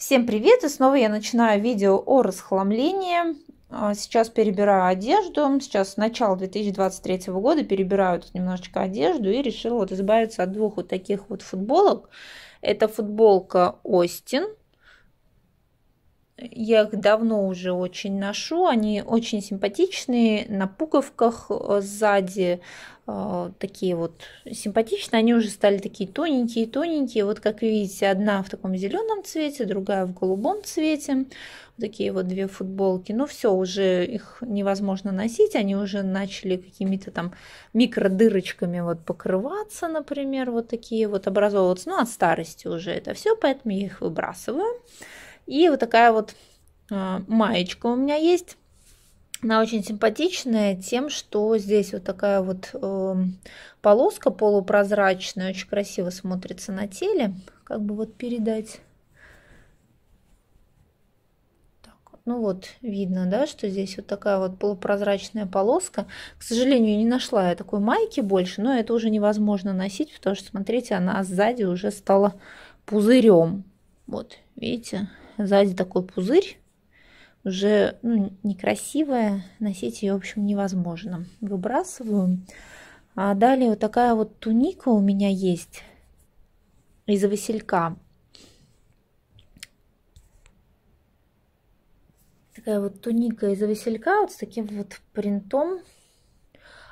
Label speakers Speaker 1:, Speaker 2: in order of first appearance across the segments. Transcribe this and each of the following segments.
Speaker 1: Всем привет! И снова я начинаю видео о расхламлении. А, сейчас перебираю одежду. Сейчас начало 2023 года перебираю тут немножечко одежду и решила вот избавиться от двух вот таких вот футболок. Это футболка Остин я их давно уже очень ношу. Они очень симпатичные, на пуговках э, сзади э, такие вот симпатичные. Они уже стали такие тоненькие, тоненькие. Вот как видите, одна в таком зеленом цвете, другая в голубом цвете. Вот такие вот две футболки. Но ну, все, уже их невозможно носить. Они уже начали какими-то там микродырочками вот покрываться, например, вот такие вот образовываться. Ну, от старости уже это все, поэтому я их выбрасываю. И вот такая вот а, маечка у меня есть. Она очень симпатичная тем, что здесь вот такая вот эм, полоска полупрозрачная, очень красиво смотрится на теле. Как бы вот передать. Так, ну вот, видно, да, что здесь вот такая вот полупрозрачная полоска. К сожалению, не нашла я такой майки больше, но это уже невозможно носить, потому что, смотрите, она сзади уже стала пузырем. Вот, Видите? сзади такой пузырь, уже ну, некрасивая, носить ее, в общем, невозможно. Выбрасываю. А далее вот такая вот туника у меня есть из василька. Такая вот туника из василька вот с таким вот принтом.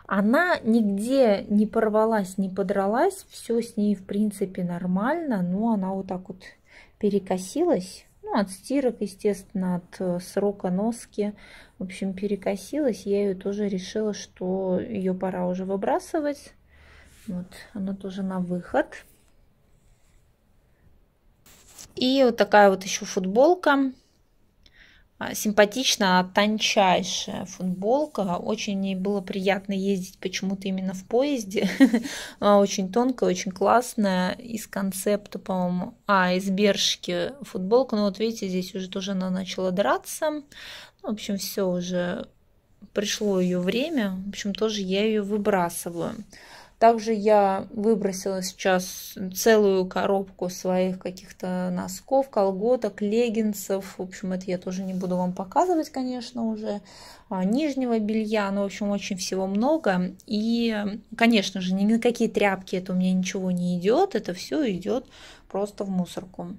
Speaker 1: Она нигде не порвалась, не подралась. Все с ней, в принципе, нормально. Но она вот так вот перекосилась ну, от стирок, естественно, от э, срока носки. В общем, перекосилась. Я ее тоже решила, что ее пора уже выбрасывать. Вот, она тоже на выход. И вот такая вот еще футболка. А, симпатичная, тончайшая футболка. Очень мне было приятно ездить почему-то именно в поезде. А, очень тонкая, очень классная. Из концепта, по-моему, а, из Бершки футболка. Ну вот видите, здесь уже тоже она начала драться. Ну, в общем, все уже пришло ее время. В общем, тоже я ее выбрасываю. Также я выбросила сейчас целую коробку своих каких-то носков, колготок, леггинсов. В общем, это я тоже не буду вам показывать, конечно, уже. А, нижнего белья, Но в общем, очень всего много. И, конечно же, ни на какие тряпки это у меня ничего не идет. Это все идет просто в мусорку.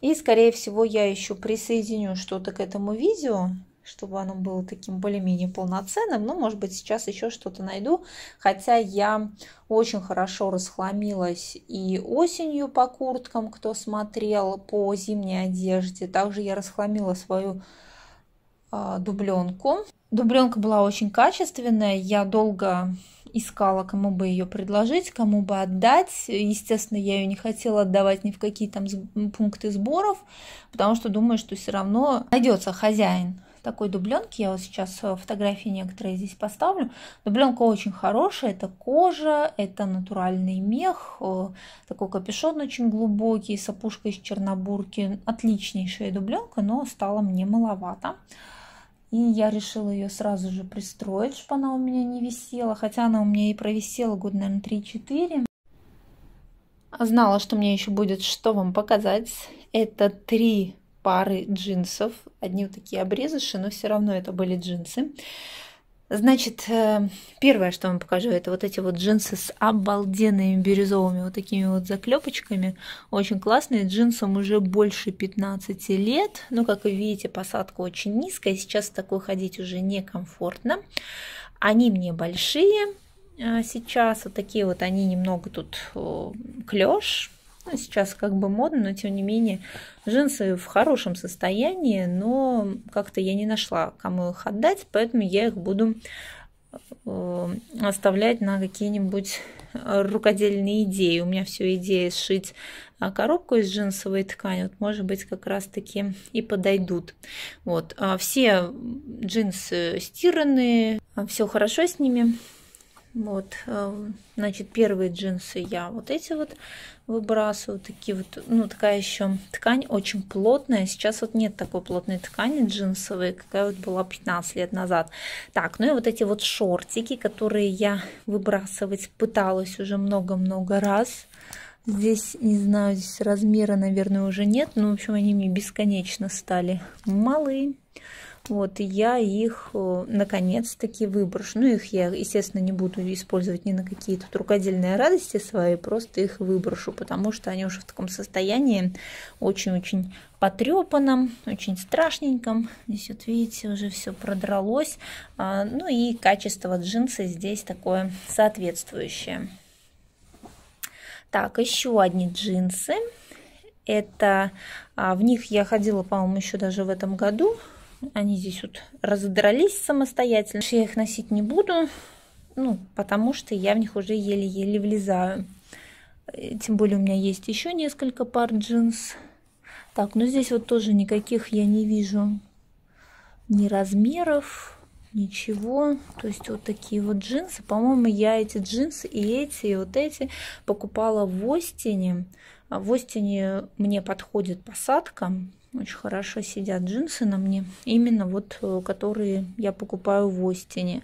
Speaker 1: И, скорее всего, я еще присоединю что-то к этому видео чтобы оно было таким более-менее полноценным. Ну, может быть, сейчас еще что-то найду. Хотя я очень хорошо расхламилась и осенью по курткам, кто смотрел по зимней одежде. Также я расхламила свою э, дубленку. Дубленка была очень качественная. Я долго искала, кому бы ее предложить, кому бы отдать. Естественно, я ее не хотела отдавать ни в какие там пункты сборов, потому что думаю, что все равно найдется хозяин такой дубленки. Я вот сейчас э, фотографии некоторые здесь поставлю. Дубленка очень хорошая. Это кожа, это натуральный мех. Э, такой капюшон очень глубокий с опушкой из чернобурки. Отличнейшая дубленка, но стала мне маловато. И я решила ее сразу же пристроить, чтобы она у меня не висела. Хотя она у меня и провисела год, наверное, 3-4. А знала, что мне еще будет что вам показать. Это три пары джинсов. Одни вот такие обрезыши, но все равно это были джинсы. Значит, э, первое, что вам покажу, это вот эти вот джинсы с обалденными бирюзовыми вот такими вот заклепочками. Очень классные. Джинсам уже больше 15 лет. Ну, как вы видите, посадка очень низкая. Сейчас такой ходить уже некомфортно. Они мне большие. А, сейчас вот такие вот они немного тут клеш ну, сейчас как бы модно, но тем не менее джинсы в хорошем состоянии, но как-то я не нашла, кому их отдать, поэтому я их буду э, оставлять на какие-нибудь рукодельные идеи. У меня все идея сшить а, коробку из джинсовой ткани, вот, может быть, как раз-таки и подойдут. Вот. А, все джинсы стиранные, а, все хорошо с ними. Вот, э, значит, первые джинсы я вот эти вот выбрасываю, такие вот, ну, такая еще ткань очень плотная, сейчас вот нет такой плотной ткани джинсовой, какая вот была 15 лет назад. Так, ну и вот эти вот шортики, которые я выбрасывать пыталась уже много-много раз, Здесь, не знаю, здесь размера, наверное, уже нет, но, в общем, они мне бесконечно стали малы. Вот, и я их э, наконец-таки выброшу. Ну, их я, естественно, не буду использовать ни на какие тут рукодельные радости свои, просто их выброшу, потому что они уже в таком состоянии очень-очень потрепанном, очень страшненьком. Здесь вот видите, уже все продралось. А, ну и качество джинса здесь такое соответствующее. Так, еще одни джинсы. Это а, в них я ходила, по-моему, еще даже в этом году они здесь вот раздрались самостоятельно. Я их носить не буду, ну, потому что я в них уже еле-еле влезаю. Э, тем более у меня есть еще несколько пар джинс. Так, ну здесь вот тоже никаких я не вижу ни размеров, ничего. То есть вот такие вот джинсы. По-моему, я эти джинсы и эти, и вот эти покупала в Остине. А в Остине мне подходит посадка. Очень хорошо сидят джинсы на мне. Именно вот, э, которые я покупаю в Остине.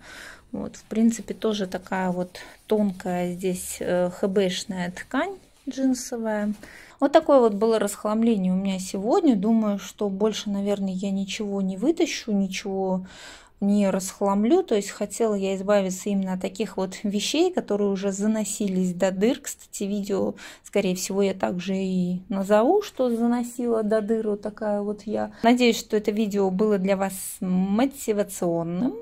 Speaker 1: Вот, в принципе, тоже такая вот тонкая здесь э, хбшная ткань джинсовая. Вот такое вот было расхламление у меня сегодня. Думаю, что больше, наверное, я ничего не вытащу, ничего не расхламлю, то есть хотела я избавиться именно от таких вот вещей, которые уже заносились до дыр. Кстати, видео, скорее всего, я также и назову, что заносила до дыр вот такая вот я. Надеюсь, что это видео было для вас мотивационным.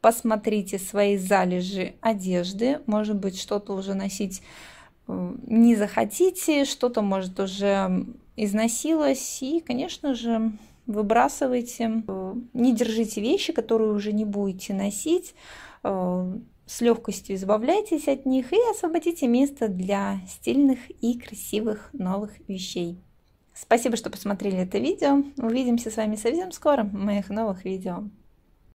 Speaker 1: Посмотрите свои залежи одежды, может быть, что-то уже носить э, не захотите, что-то, может, уже износилось, и, конечно же, выбрасывайте, э, не держите вещи, которые уже не будете носить, э, с легкостью избавляйтесь от них и освободите место для стильных и красивых новых вещей. Спасибо, что посмотрели это видео. Увидимся с вами совсем скоро в моих новых видео.